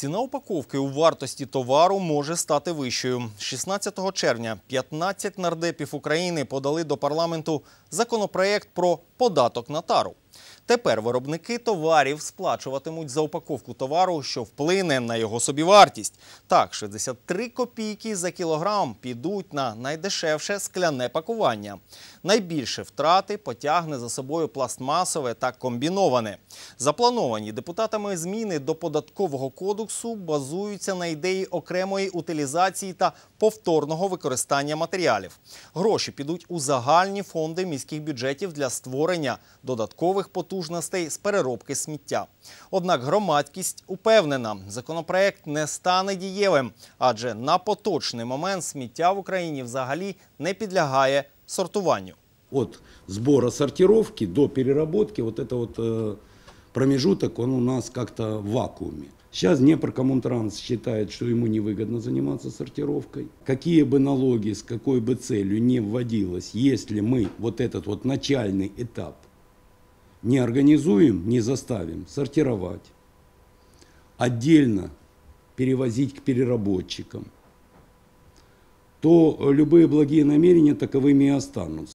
Ціна упаковки у вартості товару може стати вищою. 16 червня 15 нардепів України подали до парламенту законопроект про податок на тару. Тепер виробники товарів сплачуватимуть за упаковку товару, що вплине на його собівартість. Так, 63 копійки за кілограм підуть на найдешевше скляне пакування. Найбільше втрати потягне за собою пластмасове та комбіноване. Заплановані депутатами зміни до податкового кодексу базуються на ідеї окремої утилізації та повторного використання матеріалів. Гроші підуть у загальні фонди міських бюджетів для створення додаткових нових потужностей з переробки сміття. Однак громадськість упевнена, законопроект не стане дієвим, адже на поточний момент сміття в Україні взагалі не підлягає сортуванню. От збору сортировки до переробки, вот это вот е, промежуток, он у нас как-то в вакууме. Сейчас Днепрокоммунтранс считает, что ему невыгодно заниматься сортировкой. Какие бы налоги с какой бы целью не вводилось, если мы вот этот вот начальный этап не организуем, не заставим сортировать, отдельно перевозить к переработчикам, то любые благие намерения таковыми и останутся.